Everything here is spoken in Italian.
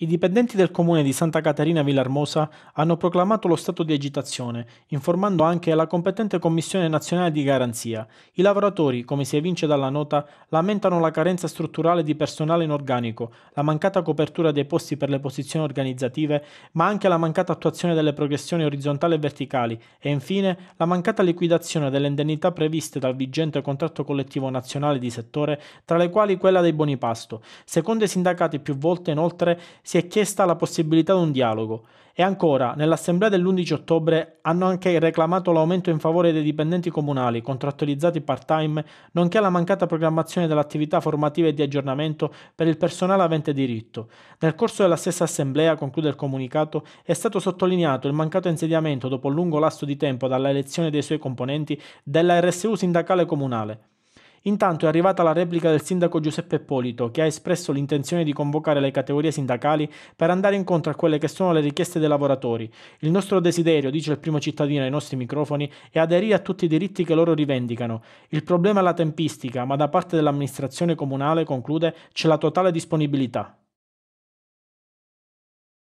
I dipendenti del comune di Santa Caterina Villarmosa hanno proclamato lo stato di agitazione, informando anche la competente Commissione nazionale di garanzia. I lavoratori, come si evince dalla nota, lamentano la carenza strutturale di personale in organico, la mancata copertura dei posti per le posizioni organizzative, ma anche la mancata attuazione delle progressioni orizzontali e verticali e infine la mancata liquidazione delle indennità previste dal vigente contratto collettivo nazionale di settore, tra le quali quella dei buoni pasto. Secondo i sindacati più volte inoltre si è chiesta la possibilità di un dialogo e ancora, nell'assemblea dell'11 ottobre hanno anche reclamato l'aumento in favore dei dipendenti comunali contrattualizzati part-time, nonché la mancata programmazione dell'attività formativa e di aggiornamento per il personale avente diritto. Nel corso della stessa assemblea, conclude il comunicato, è stato sottolineato il mancato insediamento dopo un lungo lasso di tempo dalla elezione dei suoi componenti della RSU sindacale comunale. Intanto è arrivata la replica del sindaco Giuseppe Polito, che ha espresso l'intenzione di convocare le categorie sindacali per andare incontro a quelle che sono le richieste dei lavoratori. Il nostro desiderio, dice il primo cittadino ai nostri microfoni, è aderire a tutti i diritti che loro rivendicano. Il problema è la tempistica, ma da parte dell'amministrazione comunale, conclude, c'è la totale disponibilità.